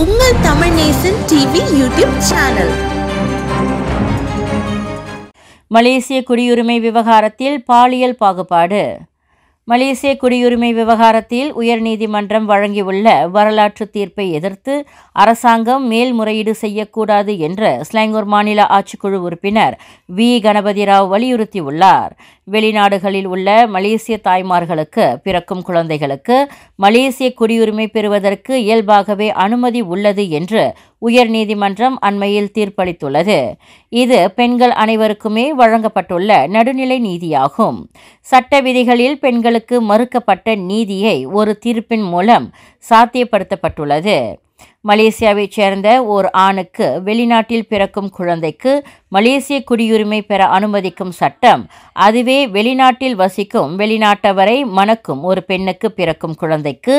உங்கள் Tamil Nesan TV YouTube channel மலேசிய குடியுரிமை விவகாரத்தில் பாலியல் பாகுபாடு மலேசிய குடியுரிமை விவகாரத்தில் உயர்நீதிமன்றம் வழங்கியுள்ள வரலாற்று தீர்ப்பை எதிர்த்து அரசாங்கம் மேல்முறையீடு செய்யக்கூடாது என்று ஸ்லாங்கூர் மாநில ஆட்சிக்குழு உறுப்பினர் வி கணபதி ராவ் வலியுறுத்தியுள்ளார் வெளிநாடுகளில் உள்ள மலேசிய தாய்மார்களுக்கு பிறக்கும் குழந்தைகளுக்கு மலேசிய குடியுரிமை பெறுவதற்கு இயல்பாகவே அனுமதி உள்ளது என்று உயர்நீதிமன்றம் அண்மையில் தீர்ப்பளித்துள்ளது இது பெண்கள் அனைவருக்குமே வழங்கப்பட்டுள்ள நடுநிலை நீதியாகும் சட்ட விதிகளில் பெண்களுக்கு மறுக்கப்பட்ட நீதியை ஒரு தீர்ப்பின் மூலம் சாத்தியப்படுத்தப்பட்டுள்ளது மலேசியாவைச் சேர்ந்த ஓர் ஆணுக்கு வெளிநாட்டில் பிறக்கும் குழந்தைக்கு மலேசிய குடியுரிமை பெற அனுமதிக்கும் சட்டம் அதுவே வெளிநாட்டில் வசிக்கும் வெளிநாட்டவரை மணக்கும் ஒரு பெண்ணுக்கு பிறக்கும் குழந்தைக்கு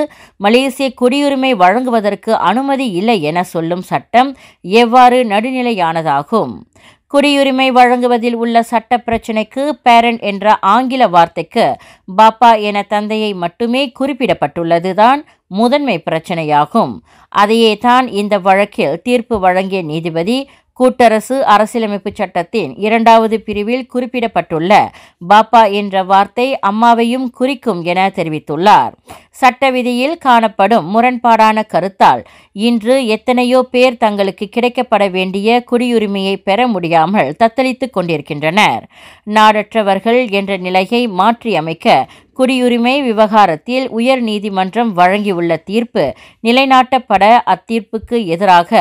மலேசிய குடியுரிமை வழங்குவதற்கு அனுமதி இல்லை என சொல்லும் சட்டம் எவ்வாறு நடுநிலையானதாகும் குடியுரிமை வழங்குவதில் உள்ள சட்ட பிரச்சினைக்கு பேரண்ட் என்ற ஆங்கில வார்த்தைக்கு பாப்பா என தந்தையை மட்டுமே குறிப்பிடப்பட்டுள்ளதுதான் முதன்மை பிரச்சனையாகும் அதையே தான் இந்த வழக்கில் தீர்ப்பு வழங்கிய நீதிபதி கூட்டரசு அரசியலமைப்பு சட்டத்தின் இரண்டாவது பிரிவில் குறிப்பிடப்பட்டுள்ள பாப்பா என்ற வார்த்தை அம்மாவையும் குறிக்கும் என தெரிவித்துள்ளார் சட்ட விதியில் காணப்படும் முரண்பாடான கருத்தால் இன்று எத்தனையோ பேர் தங்களுக்கு கிடைக்கப்பட வேண்டிய குடியுரிமையை பெற முடியாமல் தத்தளித்துக் கொண்டிருக்கின்றனர் நாடற்றவர்கள் என்ற நிலையை மாற்றியமைக்க குடியுரிமை விவகாரத்தில் உயர் நீதிமன்றம் வழங்கியுள்ள தீர்ப்பு நிலைநாட்டப்பட அத்தீர்ப்புக்கு எதிராக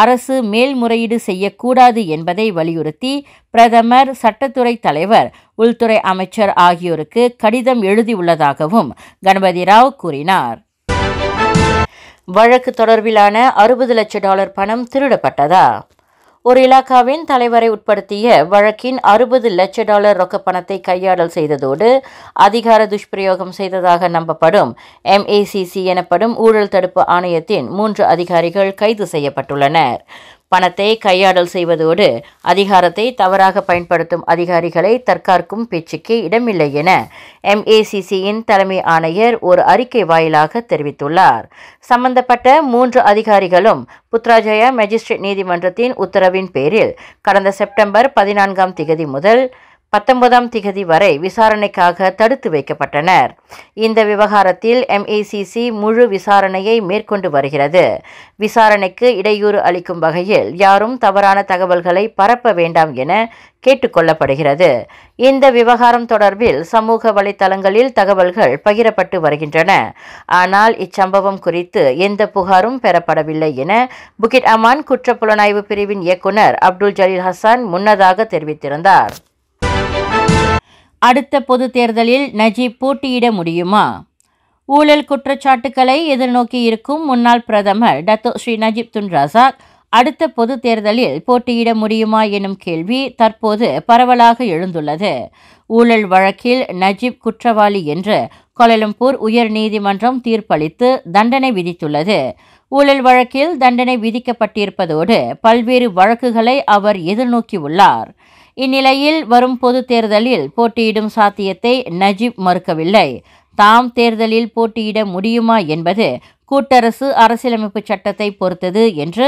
அரசு மேல்முறையீடு செய்யக்கூடாது என்பதை வலியுறுத்தி பிரதமர் சட்டத்துறை தலைவர் உள்துறை அமைச்சர் ஆகியோருக்கு கடிதம் எழுதியுள்ளதாகவும் கணபதி ராவ் கூறினார் வழக்கு தொடர்பிலான அறுபது லட்ச டாலர் பணம் திருடப்பட்டதா ஒரு இலாக்காவின் தலைவரை உட்படுத்திய வழக்கின் அறுபது லட்ச டாலர் ரொக்க பணத்தை கையாடல் செய்ததோடு அதிகார துஷ்பிரயோகம் செய்ததாக நம்பப்படும் எம்ஏசிசி எனப்படும் ஊழல் தடுப்பு ஆணையத்தின் மூன்று அதிகாரிகள் கைது செய்யப்பட்டுள்ளனர் பணத்தை கையாடல் செய்வதோடு அதிகாரத்தை தவறாக பயன்படுத்தும் அதிகாரிகளை தற்காக்கும் பேச்சுக்கு இடமில்லை என எம்ஏசிசியின் தலைமை ஆணையர் ஒரு அறிக்கை வாயிலாக தெரிவித்துள்ளார் சம்பந்தப்பட்ட மூன்று அதிகாரிகளும் புத்ராஜயா மேஜிஸ்ட்ரேட் நீதிமன்றத்தின் உத்தரவின் பேரில் கடந்த செப்டம்பர் பதினான்காம் திகதி முதல் பத்தொன்பதாம் திகதி வரை விசாரணைக்காக தடுத்து வைக்கப்பட்டனர் இந்த விவகாரத்தில் எம்ஏசிசி முழு விசாரணையை மேற்கொண்டு வருகிறது விசாரணைக்கு இடையூறு அளிக்கும் வகையில் யாரும் தவறான தகவல்களை பரப்ப வேண்டாம் என கேட்டுக்கொள்ளப்படுகிறது இந்த விவகாரம் தொடர்பில் சமூக வலைதளங்களில் தகவல்கள் பகிரப்பட்டு வருகின்றன ஆனால் இச்சம்பவம் குறித்து எந்த புகாரும் பெறப்படவில்லை என புகிட் அமான் குற்றப்புலனாய்வு பிரிவின் இயக்குநர் அப்துல் ஜலீல் ஹசான் முன்னதாக தெரிவித்திருந்தார் அடுத்த பொது தேர்தலில் நஜீப் போட்டியிட முடியுமா ஊழல் குற்றச்சாட்டுக்களை எதிர்நோக்கி இருக்கும் முன்னாள் பிரதமர் டத்தோ ஸ்ரீ நஜீப் துன் அடுத்த பொது தேர்தலில் போட்டியிட முடியுமா எனும் கேள்வி தற்போது பரவலாக எழுந்துள்ளது ஊழல் வழக்கில் நஜீப் குற்றவாளி என்று கொலலம்பூர் உயர் நீதிமன்றம் தீர்ப்பளித்து தண்டனை விதித்துள்ளது ஊழல் வழக்கில் தண்டனை விதிக்கப்பட்டிருப்பதோடு பல்வேறு வழக்குகளை அவர் எதிர்நோக்கியுள்ளார் இந்நிலையில் வரும் பொது தேர்தலில் போட்டியிடும் சாத்தியத்தை நஜீப் மறுக்கவில்லை தாம் தேர்தலில் போட்டியிட முடியுமா என்பது கூட்டரசு அரசியலமைப்பு சட்டத்தை பொறுத்தது என்று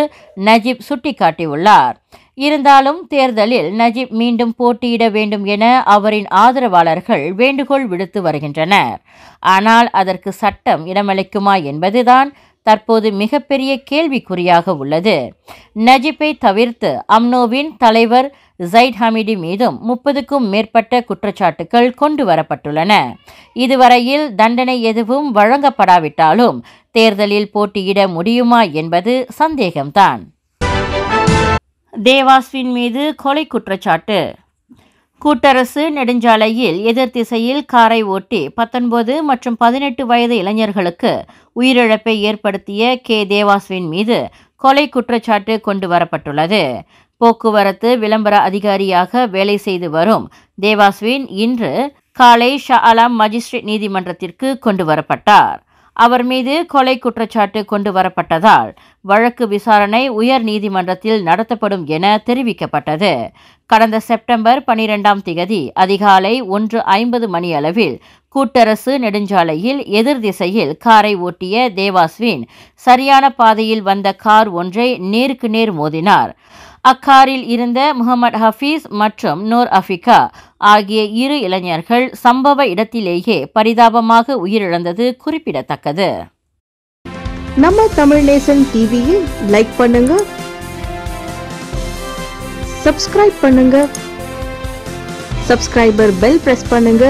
நஜீப் சுட்டிக்காட்டியுள்ளார் இருந்தாலும் தேர்தலில் நஜீப் மீண்டும் போட்டியிட வேண்டும் என அவரின் ஆதரவாளர்கள் வேண்டுகோள் விடுத்து வருகின்றனர் ஆனால் அதற்கு சட்டம் இடமளிக்குமா என்பதுதான் தற்போது மிகப்பெரிய கேள்விக்குறியாக உள்ளது நஜிப்பை தவிர்த்து அம்னோவின் தலைவர் ஜைட் ஹமிடி மீதும் முப்பதுக்கும் மேற்பட்ட குற்றச்சாட்டுகள் கொண்டு வரப்பட்டுள்ளன இதுவரையில் தண்டனை எதுவும் வழங்கப்படாவிட்டாலும் தேர்தலில் போட்டியிட முடியுமா என்பது சந்தேகம்தான் தேவாஸ்வின் மீது கொலை குற்றச்சாட்டு கூட்டரசு நெடுஞ்சாலையில் எதிர் திசையில் காரை ஓட்டி பத்தொன்பது மற்றும் பதினெட்டு வயது இளைஞர்களுக்கு உயிரிழப்பை ஏற்படுத்திய கே தேவாஸ்வின் மீது கொலை குற்றச்சாட்டு கொண்டு வரப்பட்டுள்ளது போக்குவரத்து விளம்பர அதிகாரியாக வேலை செய்து வரும் தேவாஸ்வின் இன்று காலை ஷா அலாம் மஜிஸ்ட்ரேட் நீதிமன்றத்திற்கு கொண்டு வரப்பட்டார் அவர் மீது கொலை குற்றச்சாட்டு கொண்டு வரப்பட்டதால் வழக்கு விசாரணை உயர் நீதிமன்றத்தில் நடத்தப்படும் என தெரிவிக்கப்பட்டது கடந்த செப்டம்பர் பனிரெண்டாம் திகதி அதிகாலை ஒன்று ஐம்பது மணியளவில் கூட்டரசு நெடுஞ்சாலையில் எதிர் திசையில் காரை ஓட்டிய தேவாஸ்வின் சரியான பாதையில் வந்த கார் ஒன்றை நேருக்கு நேர் மோதினார் அக்காரில் இருந்த முகமது ஹஃபீஸ் மற்றும் நூர் அஃபிகா ஆகிய இரு இளைஞர்கள் சம்பவ இடத்திலேயே பரிதாபமாக உயிரிழந்தது குறிப்பிடத்தக்கது நம்ம தமிழ் நேசன் டிவியை லைக் பண்ணுங்க சப்ஸ்கிரைப் பண்ணுங்க சப்ஸ்கிரைபர் பெல் பிரஸ் பண்ணுங்க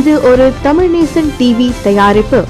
இது ஒரு தமிழ் நேசன் டிவி தயாரிப்பு